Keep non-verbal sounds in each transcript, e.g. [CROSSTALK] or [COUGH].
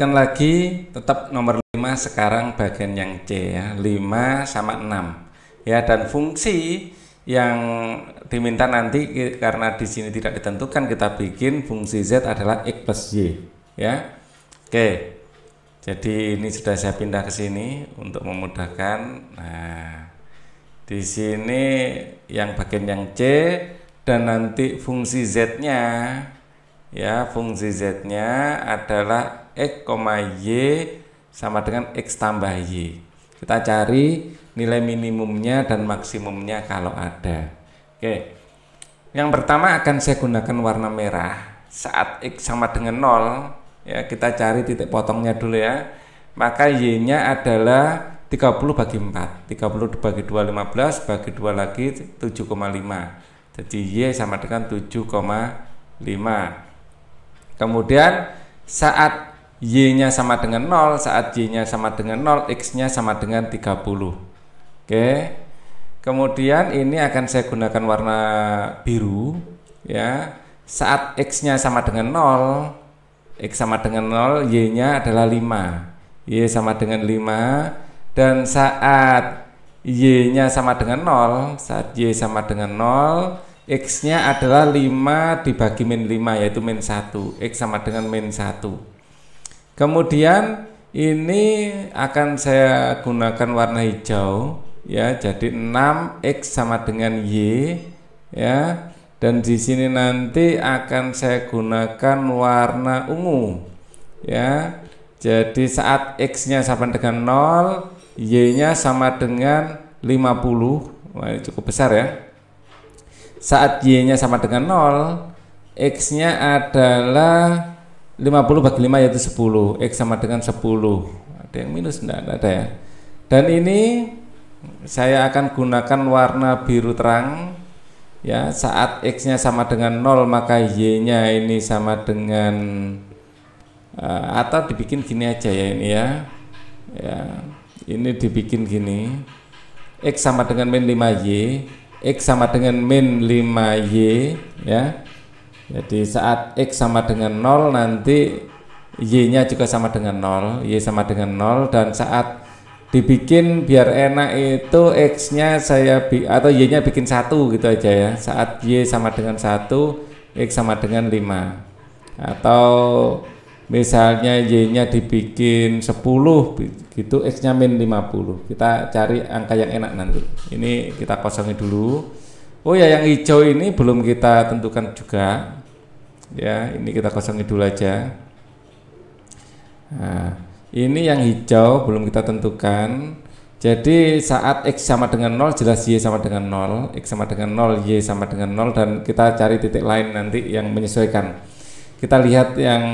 lanjutkan lagi tetap nomor 5 sekarang bagian yang C ya 5 sama 6 ya dan fungsi yang diminta nanti karena di sini tidak ditentukan kita bikin fungsi Z adalah X plus Y ya Oke jadi ini sudah saya pindah ke sini untuk memudahkan nah di sini yang bagian yang C dan nanti fungsi Z nya ya fungsi Z nya adalah X, e Y sama dengan X tambah Y. Kita cari nilai minimumnya dan maksimumnya kalau ada. Oke. Yang pertama akan saya gunakan warna merah. Saat X sama dengan 0, ya kita cari titik potongnya dulu ya. Maka Y-nya adalah 30 bagi 4. 30 bagi 2 15, bagi 2 lagi 7,5. Jadi Y sama dengan 7,5. Kemudian saat Y-nya sama dengan 0 saat Y-nya sama dengan 0 X-nya sama dengan 30 Oke Kemudian ini akan saya gunakan warna biru ya Saat X-nya sama dengan 0 X sama dengan 0 Y-nya adalah 5 Y sama dengan 5 Dan saat Y-nya sama dengan 0 Saat Y sama dengan 0 X-nya adalah 5 dibagi min 5 yaitu min 1 X sama dengan min 1 Kemudian ini akan saya gunakan warna hijau ya. Jadi 6x sama dengan y ya. Dan di sini nanti akan saya gunakan warna ungu ya. Jadi saat x-nya sama dengan 0, y-nya sama dengan 50. Wah, cukup besar ya. Saat y-nya sama dengan 0, x-nya adalah 50 bagi 5 yaitu 10 X sama dengan 10 ada yang minus tidak ada ya dan ini saya akan gunakan warna biru terang ya saat X nya sama dengan 0 maka Y nya ini sama dengan uh, atau dibikin gini aja ya ini ya ya ini dibikin gini X sama dengan min 5Y X sama dengan min 5Y ya jadi saat X sama dengan 0 nanti Y-nya juga sama dengan 0, Y sama dengan 0 dan saat dibikin biar enak itu X-nya saya bi atau Y-nya bikin satu gitu aja ya. Saat Y sama dengan satu, X sama dengan 5. Atau misalnya Y-nya dibikin 10 gitu, X-nya min 50. Kita cari angka yang enak nanti. Ini kita kosongin dulu. Oh ya yang hijau ini belum kita tentukan juga ya ini kita kosongin dulu aja nah, ini yang hijau belum kita tentukan jadi saat X sama dengan 0 jelas Y sama dengan 0 X sama dengan 0 Y sama dengan 0 dan kita cari titik lain nanti yang menyesuaikan kita lihat yang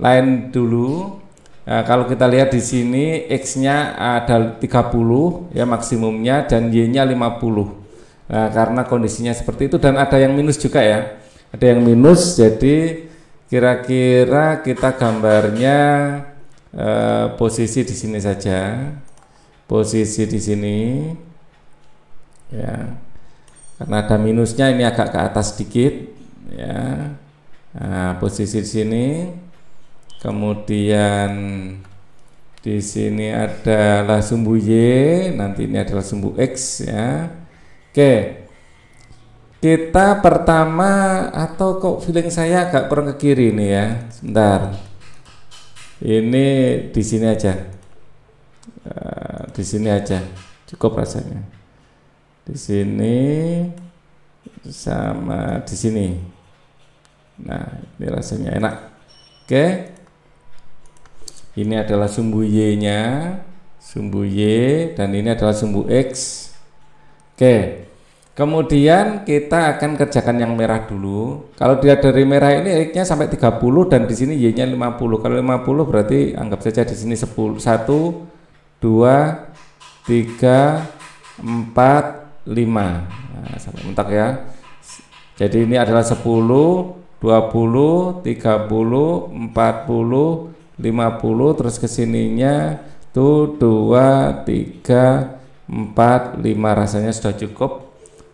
lain dulu nah, kalau kita lihat di sini X nya ada 30 ya maksimumnya dan Y nya 50 nah, karena kondisinya seperti itu dan ada yang minus juga ya ada yang minus jadi kira-kira kita gambarnya eh, posisi di sini saja posisi di sini ya karena ada minusnya ini agak ke atas sedikit ya nah, posisi di sini kemudian di sini adalah sumbu y nanti ini adalah sumbu x ya oke kita pertama atau kok feeling saya agak kurang ke kiri nih ya. Sebentar. Ini di sini aja. Uh, di sini aja. Cukup rasanya. Di sini sama di sini. Nah, ini rasanya enak. Oke. Okay. Ini adalah sumbu Y-nya, sumbu Y dan ini adalah sumbu X. Oke. Okay. Kemudian kita akan kerjakan yang merah dulu. Kalau dia dari merah ini x-nya sampai 30 dan di sini y-nya 50. Kalau 50 berarti anggap saja di sini 10 1 2 3 4 5. Nah, sampai mentok ya. Jadi ini adalah 10 20 30 40 50 terus ke sininya tuh 2 3 4 5 rasanya sudah cukup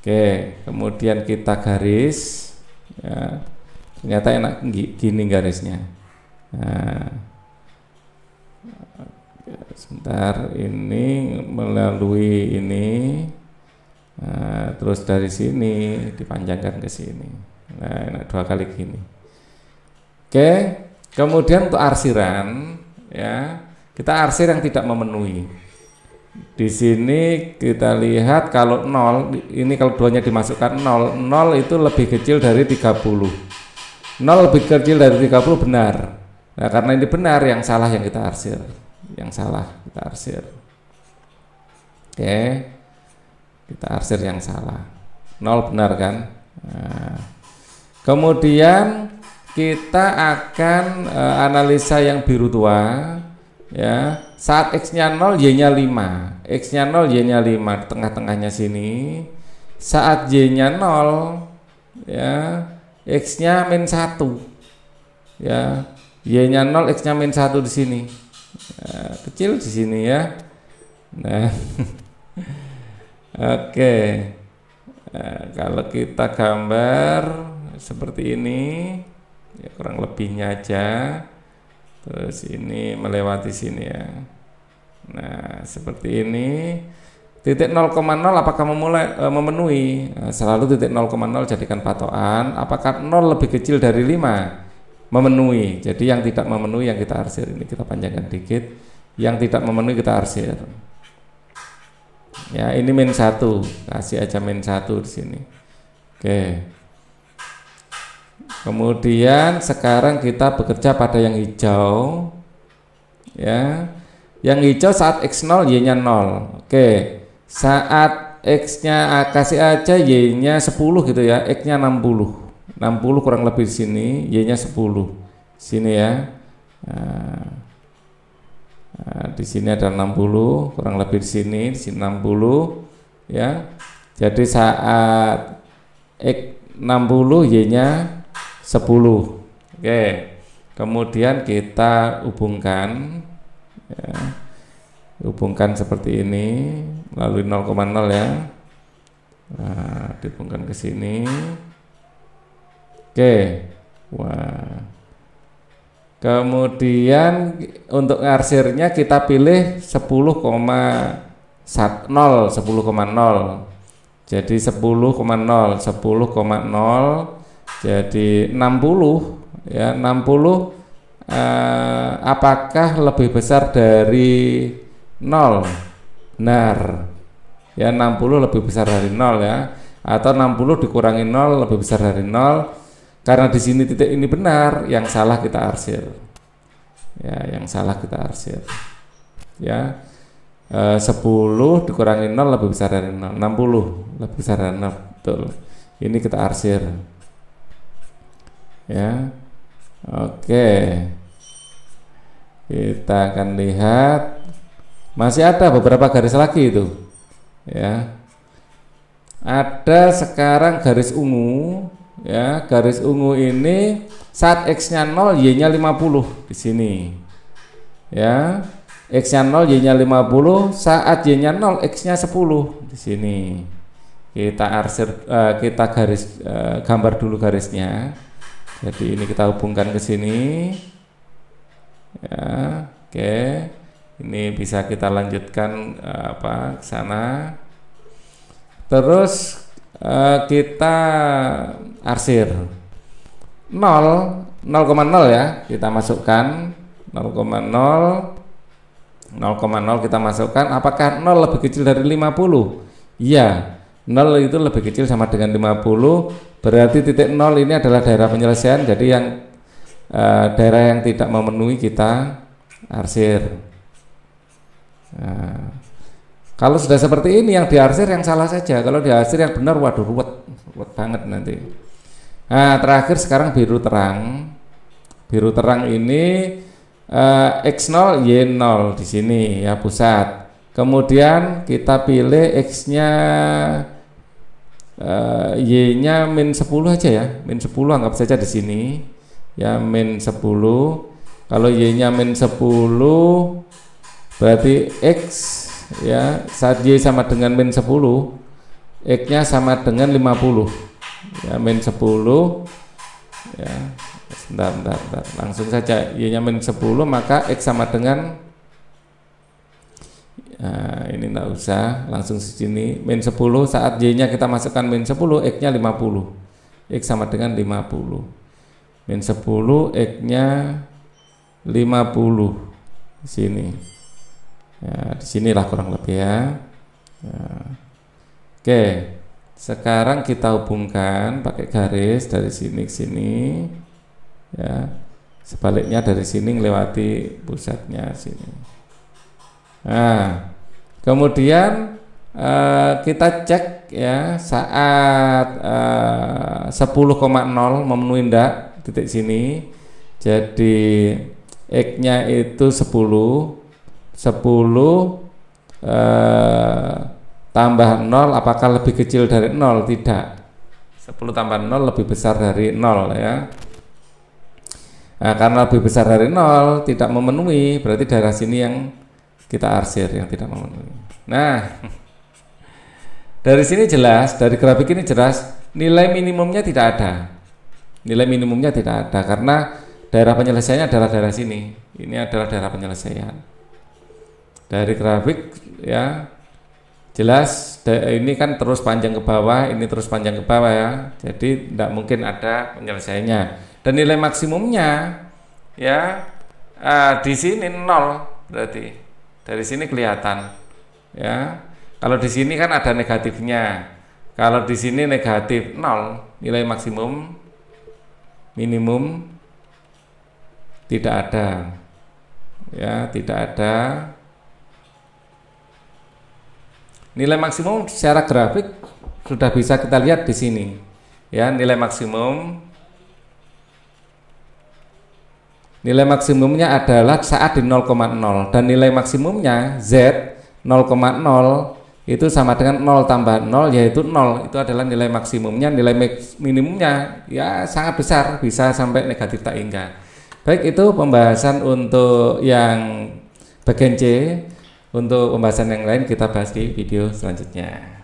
Oke, kemudian kita garis. Ya, ternyata enak gini garisnya. Nah, sebentar ini melalui ini, nah, terus dari sini dipanjangkan ke sini. Nah, enak dua kali gini. Oke, kemudian untuk arsiran, ya kita arsir yang tidak memenuhi. Di sini kita lihat kalau 0, ini kalau duanya dimasukkan 0, 0 itu lebih kecil dari 30. 0 lebih kecil dari 30 benar. Nah, karena ini benar, yang salah yang kita arsir. Yang salah kita arsir. Oke. Kita arsir yang salah. 0 benar kan? Nah. Kemudian kita akan uh, analisa yang biru tua ya saat x nya 0 y nya 5 x nya 0 y nya 5 tengah-tengahnya sini saat y nya 0 ya x nya min 1 ya y nya 0 x nya min 1 di sini ya, kecil di sini ya nah [LAUGHS] oke okay. Ya, nah, kalau kita gambar seperti ini ya kurang lebihnya aja terus ini melewati sini ya nah seperti ini titik 0,0 apakah memulai, e, memenuhi e, selalu titik 0,0 jadikan patokan apakah 0 lebih kecil dari 5 memenuhi jadi yang tidak memenuhi yang kita arsir ini kita panjangkan dikit yang tidak memenuhi kita arsir ya ini min satu kasih aja min satu di sini oke okay. Kemudian sekarang kita bekerja pada yang hijau. Ya. Yang hijau saat x0 y-nya 0. Oke. Saat x-nya kasih aja y-nya 10 gitu ya. X-nya 60. 60 kurang lebih di sini, y-nya 10. Sini ya. Nah, nah, di sini ada 60 kurang lebih di sini, di sini 60 ya. Jadi saat x 60 y-nya 10. Oke. Kemudian kita hubungkan ya. Hubungkan seperti ini melalui 0,0 ya. Nah, dihubungkan ke sini. Oke. Wah. Kemudian untuk ngarsirnya kita pilih 10,0 10,0. Jadi 10,0 10,0 jadi 60 ya 60 eh, apakah lebih besar dari 0? Benar. Ya 60 lebih besar dari 0 ya atau 60 dikurangi 0 lebih besar dari 0 karena di sini titik ini benar yang salah kita arsir ya yang salah kita arsir ya eh, 10 dikurangi 0 lebih besar dari 0 60 lebih besar dari 0 betul ini kita arsir ya oke kita akan lihat masih ada beberapa garis lagi itu ya ada sekarang garis ungu ya garis ungu ini saat x nya 0 y nya 50 di sini ya x nya 0 y nya 50 saat y nya 0 x nya 10 di sini kita arsir uh, kita garis uh, gambar dulu garisnya jadi ini kita hubungkan ke sini. Ya, oke. Okay. Ini bisa kita lanjutkan eh, apa ke sana. Terus uh, kita arsir 0 0,0 ya kita masukkan 0,0 0,0 kita masukkan apakah 0 lebih kecil dari 50 iya 0 itu lebih kecil sama dengan 50 berarti titik 0 ini adalah daerah penyelesaian jadi yang e, daerah yang tidak memenuhi kita arsir nah, kalau sudah seperti ini yang diarsir yang salah saja kalau diarsir yang benar waduh ruwet ruwet banget nanti nah terakhir sekarang biru terang biru terang ini e, X0 Y0 di sini ya pusat kemudian kita pilih X nya uh, eh, y-nya min 10 aja ya. Min 10 anggap saja di sini. Ya min 10. Kalau y-nya min 10 berarti x ya saat y sama dengan min 10 x-nya sama dengan 50. Ya min 10 ya sebentar, bentar, bentar. langsung saja y-nya min 10 maka x sama dengan Nah, ini enggak usah, langsung di sini min 10 saat Y-nya kita masukkan min 10, X-nya 50. X sama dengan 50. Min 10, X-nya 50. Sini. Ya, di sinilah kurang lebih ya. ya. Oke. Sekarang kita hubungkan pakai garis dari sini ke sini. Ya. Sebaliknya dari sini melewati pusatnya sini. Nah, kemudian uh, kita cek ya saat eh, uh, 10,0 memenuhi ndak titik sini. Jadi x-nya itu 10 10 uh, tambah 0 apakah lebih kecil dari 0? Tidak. 10 tambah 0 lebih besar dari 0 ya. Nah, karena lebih besar dari 0 tidak memenuhi berarti daerah sini yang kita arsir yang tidak memenuhi. Nah, dari sini jelas, dari grafik ini jelas nilai minimumnya tidak ada. Nilai minimumnya tidak ada karena daerah penyelesaiannya adalah daerah sini. Ini adalah daerah penyelesaian. Dari grafik ya jelas ini kan terus panjang ke bawah, ini terus panjang ke bawah ya. Jadi tidak mungkin ada penyelesaiannya. Dan nilai maksimumnya ya ah, di sini nol berarti. Dari sini kelihatan. Ya. Kalau di sini kan ada negatifnya. Kalau di sini negatif 0, nilai maksimum minimum tidak ada. Ya, tidak ada. Nilai maksimum secara grafik sudah bisa kita lihat di sini. Ya, nilai maksimum Nilai maksimumnya adalah saat di 0,0 dan nilai maksimumnya Z 0,0 itu sama dengan 0 tambah 0 yaitu 0 itu adalah nilai maksimumnya nilai minimumnya ya sangat besar bisa sampai negatif tak hingga baik itu pembahasan untuk yang bagian C untuk pembahasan yang lain kita bahas di video selanjutnya